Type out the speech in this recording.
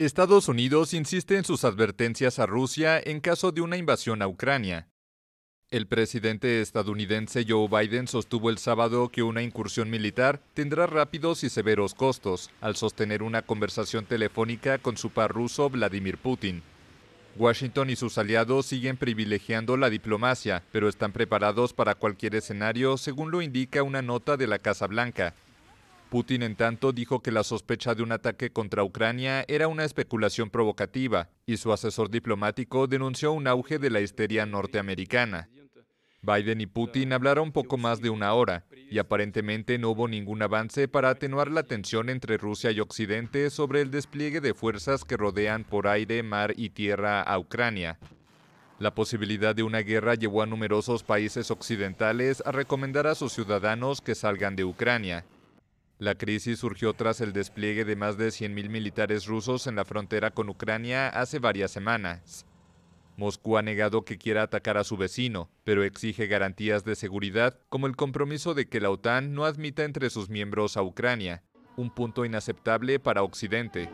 Estados Unidos insiste en sus advertencias a Rusia en caso de una invasión a Ucrania. El presidente estadounidense Joe Biden sostuvo el sábado que una incursión militar tendrá rápidos y severos costos, al sostener una conversación telefónica con su par ruso Vladimir Putin. Washington y sus aliados siguen privilegiando la diplomacia, pero están preparados para cualquier escenario, según lo indica una nota de la Casa Blanca, Putin, en tanto, dijo que la sospecha de un ataque contra Ucrania era una especulación provocativa y su asesor diplomático denunció un auge de la histeria norteamericana. Biden y Putin hablaron poco más de una hora y aparentemente no hubo ningún avance para atenuar la tensión entre Rusia y Occidente sobre el despliegue de fuerzas que rodean por aire, mar y tierra a Ucrania. La posibilidad de una guerra llevó a numerosos países occidentales a recomendar a sus ciudadanos que salgan de Ucrania, la crisis surgió tras el despliegue de más de 100.000 militares rusos en la frontera con Ucrania hace varias semanas. Moscú ha negado que quiera atacar a su vecino, pero exige garantías de seguridad, como el compromiso de que la OTAN no admita entre sus miembros a Ucrania, un punto inaceptable para Occidente.